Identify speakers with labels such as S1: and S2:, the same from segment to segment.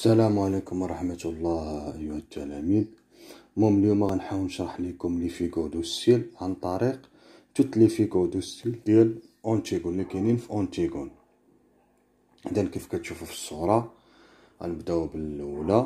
S1: السلام عليكم ورحمة الله أيها التلاميذ مهم اليوم غنحاول نشرح لكم لي فيغو دو سيل عن طريق توت لي فيغو دو سيل ديال أونتيغون لي كاينين في أونتيغون إذا كيف كتشوفوا في الصورة غنبداو بالأولى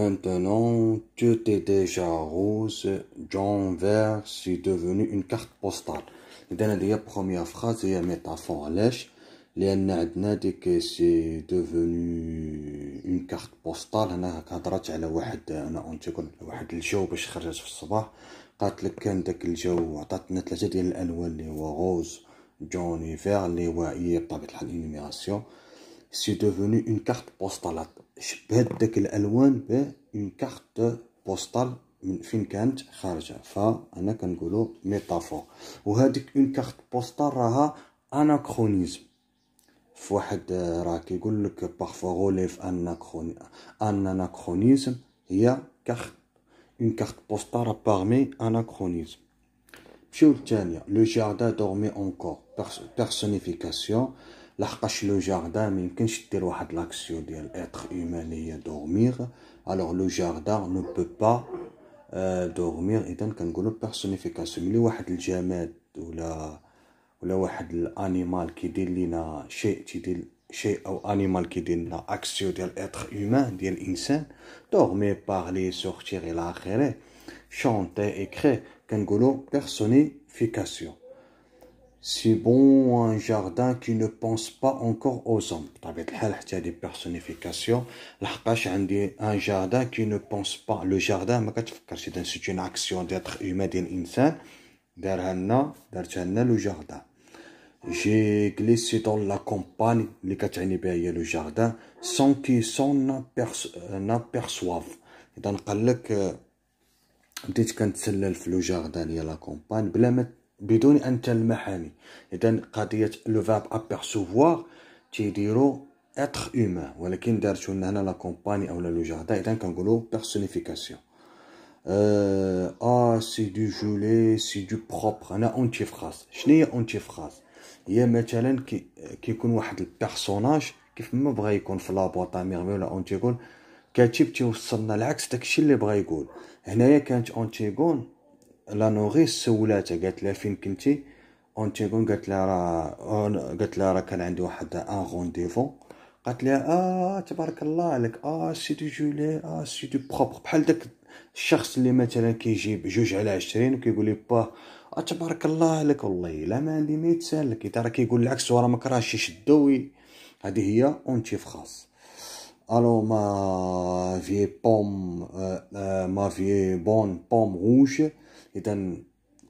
S1: Maintenant, tu t'es déjà rose, جون vert, c'est devenu une carte postale. إذا هادي هي بخوميا فراز هي ميتافور علاش لان عندنا ديك سي دوفوني اون كارت بوستال هنا هضرات على واحد انا اونتيكون واحد الجو باش خرجت في الصباح قالت لك كان داك الجو عطاتنا ثلاثه ديال الالوان اللي هو غوز جوني فير اللي هو هي بطبيعه الحال انيميراسيون سي دوفوني اون كارت بوستال شبهت داك الالوان ب اون كارت بوستال من فين كانت خارجه فانا كنقولوا ميتافور وهذيك اون كارت بوستال راها اناكرونيزم في واحد آه، راه كيقول لك بارفو غوليف ان اناكرونيزم هي كارت اون كارت postale بارمي اناكرونيزم مشيو للثانية لو جاردان دورمي اونكور بيرسونيفيكاسيون لحقاش لو جاردان ميمكنش دير واحد لاكسيون ديال اتر هيومان دورميغ الوغ لو جاردان نو بو با دورميغ اذا كنقولو بيرسونيفيكاسيون ملي واحد الجماد ولا ou l'un des qui donne l'action de l'être humain, de l'humain, dormait, la sortait, chantait, écrivait. C'est une personification. C'est bon un jardin qui ne pense pas encore aux hommes. Il y a des personifications. L'Hakash un jardin qui ne pense pas. Le jardin, c'est une action d'être humain, de l'humain. Il un jardin. J'ai glissé dans la campagne, les quatre le jardin sans qu'ils s'en euh, aperçoivent. Et donc, on a dit que c'est le jardin, il y la campagne, mais on a dit un tel mahani. Et donc, le verbe apercevoir, c'est être humain. mais quand il y dans la campagne ou dans le jardin, et donc, en anglais, personnification. Euh, ah, c'est du gelé, c'est du propre. On hein, a une antiphrase. Je n'ai pas une هي مثلا كي كيكون واحد البيرسوناج كيف ما بغى يكون في لابواط ميرمي ولا اونتيغون كاتب تيوصلنا العكس داكشي اللي بغى يقول هنايا كانت اونتيغون لا نوغيس سولاتها قالت لها فين كنتي اونتيغون قالت لها راه قالت لها راه كان عندي واحد ان رونديفو قالت لها اه تبارك الله عليك اه سي دو جولي اه سي دو بروبر بحال داك الشخص اللي مثلا كيجيب جوج على عشرين وكيقول لي باه تبارك الله لك والله لا ما عندي ما يتسالك ترى كيقول العكس وراه ما كرهش يشدو هذه هي اونتيف خاص الو ما في بوم ما في بون بوم روج اذا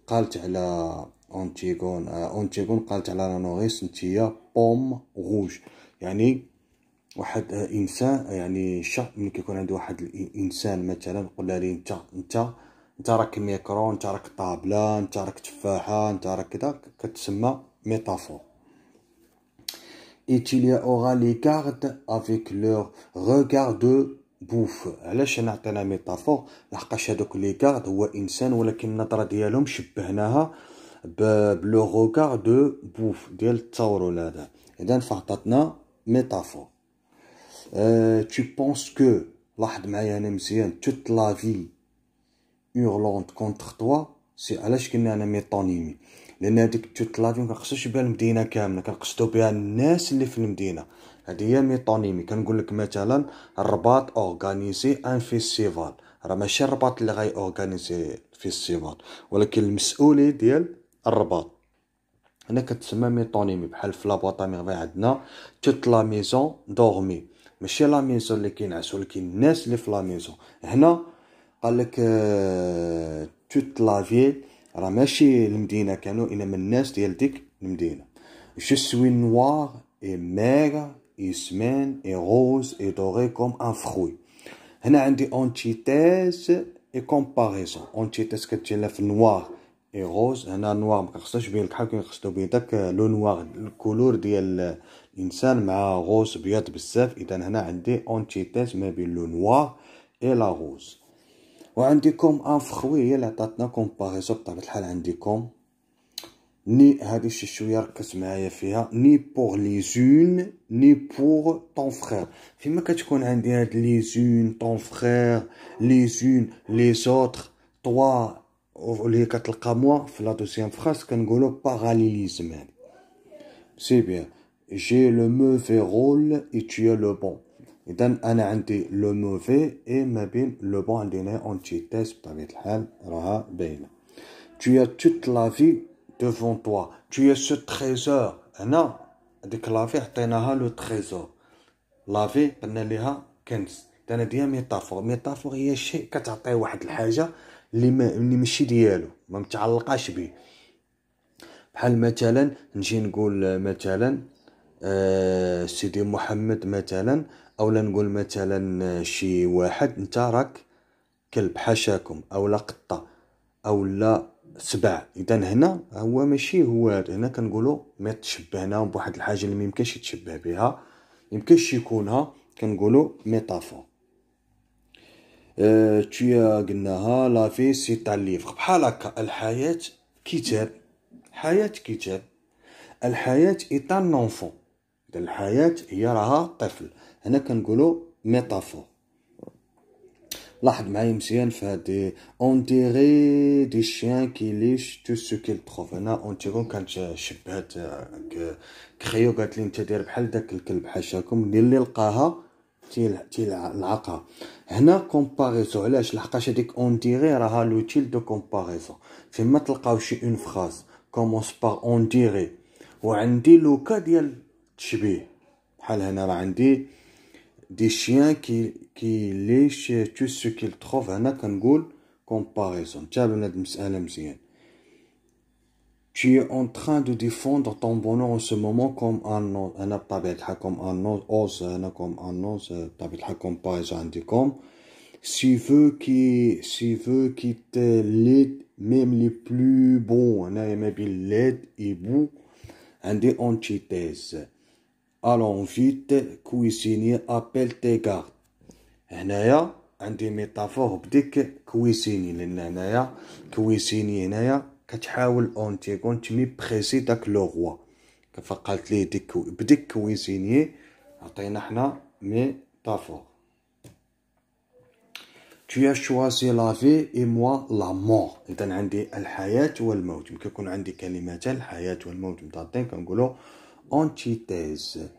S1: قالت على اونتيغون اونتيغون euh, قالت على لانوريس نتيا بوم روج يعني واحد آه، انسان يعني شخص ملي كيكون عنده واحد الانسان مثلا قلنا لي انت انت انت راك ميكرو انت راك طابله انت راك تفاحه انت راك كذا كتسمى ميتافور il يا aura لي كارد افيك leur regard دو بوف علاش انا عطينا ميتافور لحقاش هذوك لي كارد هو انسان ولكن النظره ديالهم شبهناها بلو روكار دو بوف ديال ولا هذا اذا فعطاتنا ميتافور أه... tu penses que لاحظ معايا انا مزيان toute la vie اورلونت كونتر توا سي علاش كنا انا ميطونيمي لان هذيك توت لافيون كنقصدش بها المدينه كامله كنقصدو بها الناس اللي في المدينه هذه هي ميطونيمي كنقول لك مثلا الرباط اورغانيزي ان فيستيفال راه ماشي الرباط اللي غاي اورغانيزي فيستيفال ولكن المسؤولي ديال الرباط هنا كتسمى ميطونيمي بحال في لابوطاميغ عندنا توت لا ميزون دورمي ماشي لا ميزون اللي كينعس ولكن الناس اللي في لا ميزون هنا قال لك توت آه، لافيل راه ماشي المدينه كانوا انما الناس ديال ديك المدينه جو سوي نوار اي ميغ اي سمان اي روز اي دوري كوم ان فخوي هنا عندي اونتيتيز اي كومباريزون اونتيتيز كتجي في نوار اي غوز هنا نوار مكنخصناش بين الكحل كنقصدو بين داك لو نوار الكولور ديال الانسان مع غوز بيض بزاف اذا هنا عندي اونتيتيز ما بين لو نوار اي لا غوز وعندي كوم انف خوي هي اللي عطاتنا كومباريزون بطبيعه الحال عندي كوم ني هادي شي شويه ركز معايا فيها ني بور لي زون ني بور طون فخير فيما كتكون عندي هاد لي زون طون فخير لي زون لي زوتر توا اللي كتلقى موا في لا دوزيام فراس كنقولو باراليليزم هادي سي بيان جي لو موفي رول اي tu لو بون اذا انا عندي لو موفي اي ما بين لو بون اونتي اونتيتيز بطبيعه الحال راها باينه tu as toute la vie devant toi tu as ce trésor هنا هاديك لافي حطيناها لو تريزور لافي قلنا ليها كنز انا ديها ميتافور ميتافور هي شيء كتعطيه واحد الحاجه اللي ما اللي ماشي ديالو ما متعلقاش به بحال مثلا نجي نقول مثلا آه سيدي محمد مثلا او نقول مثلا شي واحد انت راك كلب حاشاكم او لا قطه او لا سبع اذا هنا هو ماشي هو هنا كنقولوا ما تشبهنا بواحد الحاجه اللي ميمكنش يتشبه بها ميمكنش يكونها كنقولوا ميتافور أه تويا قلناها لا في سي تاع الليفغ بحال هكا الحياه كتاب حياه كتاب الحياه إيطان نونفون الحياه هي راها طفل هنا كنقولوا ميتافور لاحظ معايا مزيان في هادي اون ديغي دي شيان كي ليش تو سو كيل تروف هنا اون تيغون كانت شبهات آه، كخيو قالت لي انت دير بحال داك الكلب حاشاكم اللي اللي لقاها تيلعقها هنا كومباريزو علاش لحقاش هاديك اون ديغي راها لوتيل دو كومباريزون فيما تلقاو شي اون فراز كومونس باغ اون ديغي وعندي لوكا ديال التشبيه بحال هنا راه عندي des chiens qui, qui lèchent tout ce qu'ils trouvent. un كنقول comparaison. Tu es en train de défendre ton bonheur en ce moment comme un un comme un comme un euh, si veut qui, si te même les plus bons, on a l'aide et bout, un des antithèses. الون فيت كويسيني ابل تي كارد هنايا عندي ميتافور بديك كويسيني لان هنايا كويسيني هنايا كتحاول اون تي كون تمي بريسي داك لو روا فقالت ليه ديك بديك كويسيني عطينا حنا ميتافور Tu as choisi la vie et moi la mort. إذا عندي الحياة والموت. يمكن يكون عندي كلمتان الحياة والموت متعطين كنقولوا antithèse.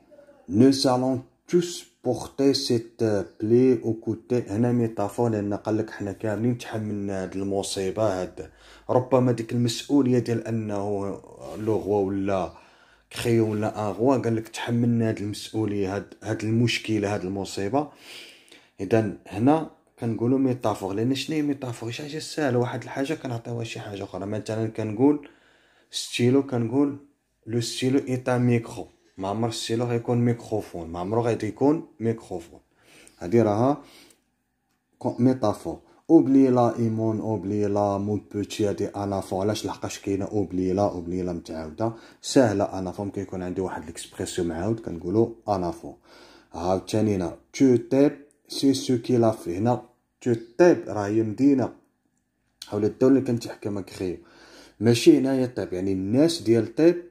S1: Nous allons tous porter cette بلي او كوتي هنا ميتافور لان قال لك حنا كاملين تحملنا هاد المصيبه هاد ربما ديك المسؤوليه ديال انه لوغوا ولا كخيو ولا اغوا قال لك تحملنا هاد المسؤوليه هاد هاد المشكله هاد المصيبه اذا هنا كنقولوا ميتافور لان شنو هي ميتافور شي حاجه سهله واحد الحاجه كنعطيوها شي حاجه اخرى مثلا كنقول ستيلو كنقول لو ستيلو ايتا ميكرو ما عمر ستيلو غيكون ميكروفون ما عمرو غادي يكون ميكروفون هادي راها ميتافور اوبلي لا ايمون اوبلي لا مون بوتي هادي انا فو علاش لحقاش كاينه اوبلي لا اوبلي لا متعاوده ساهله فو كيكون عندي واحد ليكسبريسيون معاود كنقولو انا فو عاوتاني هنا تو تيب سي سو كي لا في هنا تو تيب راه هي مدينه حول الدوله اللي كانت تحكمها كخيو ماشي هنايا تيب يعني الناس ديال تيب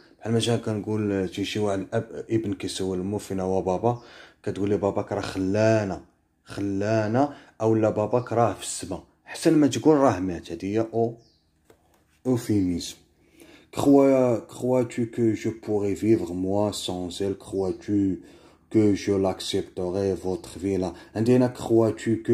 S1: بحال مثلا كنقول شي شي واحد الاب ابن كيسول امو فينا هو بابا كتقول لي باباك راه خلانا خلانا اولا باباك راه في السما حسن ما تقول راه مات هادي هي او euphémisme. كخوايا crois-tu que je pourrais vivre moi sans elle Crois-tu que je l'accepterai votre vie là عندنا crois-tu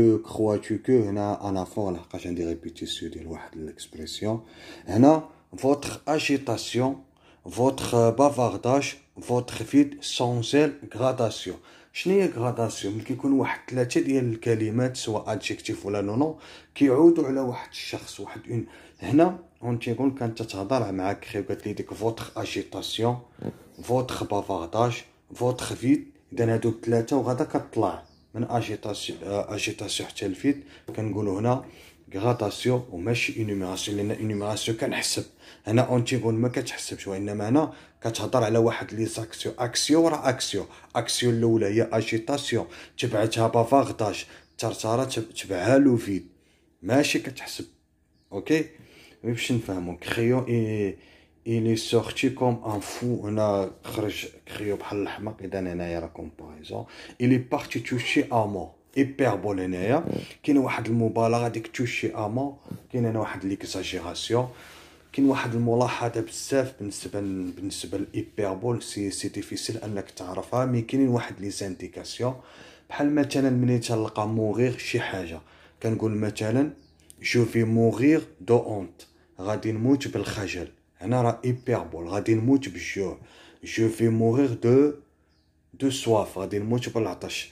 S1: هنا انا فور لحقاش عندي ريبيتيسيو ديال واحد الاكسبرسيون هنا فوتخ اجيتاسيون votre bavardage votre فيد sans elle gradation شنو هي غراداسيون ملي كيكون واحد ثلاثه ديال الكلمات سواء ادجيكتيف ولا نونو كيعودوا على واحد الشخص واحد اون هنا اون تيكون كانت تتهضر معاك خي قالت لي ديك فوتر اجيتاسيون فوتر بافارداج فوتر فيت اذا هادو الثلاثه وغادا كطلع من اجيتاسيون اجيتاسيون حتى الفيت كنقولوا هنا غراتاسيون وماشي انيميراسيون لان انيميراسيون كنحسب هنا اونتيغون ما كتحسبش وانما هنا كتهضر على واحد لي زاكسيون اكسيون ورا اكسيون اكسيون الاولى هي اجيتاسيون تبعتها بافاغتاج ترتارا تبعها لوفيد ماشي كتحسب اوكي باش نفهمو كريون اي il est sorti comme un fou خرج كريو بحال الحمق اذا هنايا راكم بايزون إلي باغتي توشي toucher ايبربول هنايا كاين واحد المبالغه ديك توشي اما كاين هنا واحد ليكزاجيراسيون كاين واحد الملاحظه بزاف بالنسبه بالنسبه للايبربول سي سي ديفيسيل انك تعرفها مي كاينين واحد لي زانديكاسيون بحال مثلا ملي تلقى موغيغ شي حاجه كنقول مثلا جو في موغيغ دو اونت غادي نموت بالخجل هنا راه ايبربول غادي نموت بالجوع جو في موغيغ دو دو سواف غادي نموت بالعطش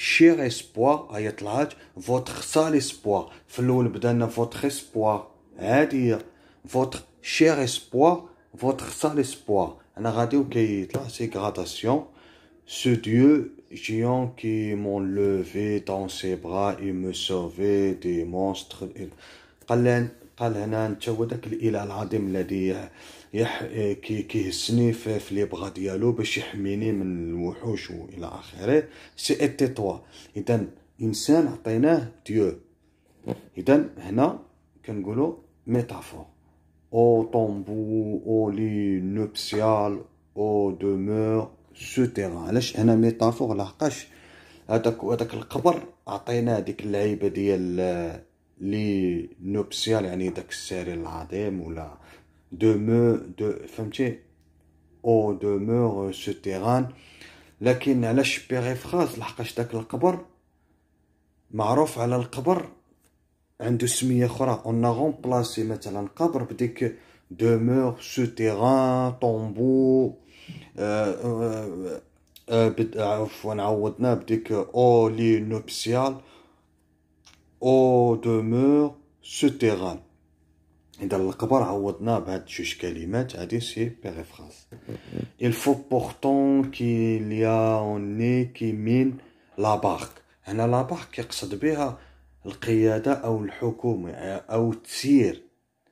S1: cher espoir هي طلعت votre sale espoir في الاول votre espoir c'est-à-dire hein, votre cher espoir votre sale espoir انا غادي وكيطلع سي gradation ce dieu géant qui m'enlevait dans ses bras et me sauvait des monstres يح... كي... كيهزني في, لي بغا ديالو باش يحميني من الوحوش والى اخره سي اتي توا اذا انسان عطيناه ديو اذا هنا كنقولوا ميتافور او طومبو او لي نوبسيال او دومور سوتيران علاش هنا ميتافور لاحقاش هذاك هذاك القبر عطيناه ديك اللعيبه ديال لي نوبسيال يعني داك السرير العظيم ولا demeure de فهمتي او دومور سو تيران لكن علاش بيغي فراز لحقاش داك القبر معروف على القبر عنده سميه اخرى اون بلاسي مثلا قبر بديك دومور سو تيران طومبو عفوا عوضنا بديك او لي نوبسيال او دومور سو تيران اذا القبر عوضناه بهاد جوج كلمات هادي سي بيغيفراس il faut pourtant qu'il y a on est qui mine la barque هنا لا كيقصد يقصد بها القياده او الحكومه او التسيير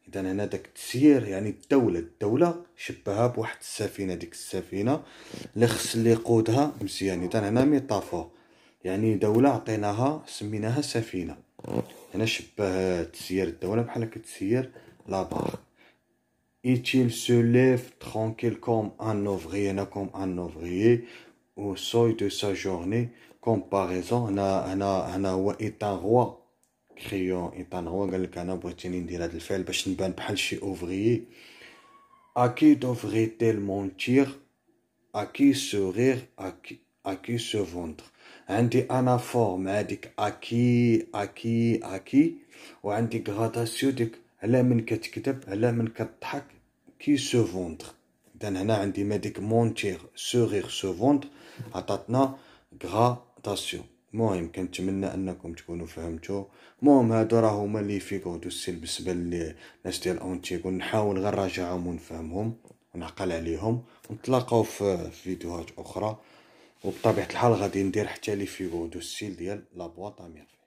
S1: اذا هنا داك التسيير يعني الدوله الدوله شبهها بواحد السفينه ديك السفينه اللي خص اللي يقودها مزيان اذا هنا ميتافور يعني دوله عطيناها سميناها سفينه هنا شبه تسيير الدوله بحال كتسير là-bas. Et il se lève tranquille comme un ouvrier, comme un ouvrier au seuil de sa journée, comme par exemple, est un roi. Crayon est un roi, ouvrier. À qui devrait-elle mentir À qui se rire À qui, à qui se vendre عندي انا فورم هذيك qui اكي اكي وعندي غراداسيو ديك على من كتكذب على من كتضحك كي سو فوندر اذا هنا عندي ميديك مونتيغ سوغيغ سو فوندر عطاتنا غراداسيون المهم كنتمنى انكم تكونوا فهمتوا المهم هادو راه هما لي فيغور دو سيل بالنسبه للناس ديال اونتيغو نحاول غير نراجعهم ونفهمهم ونعقل عليهم ونتلاقاو في فيديوهات اخرى وبطبيعه الحال غادي ندير حتى لي فيغور دو سيل ديال لا بواط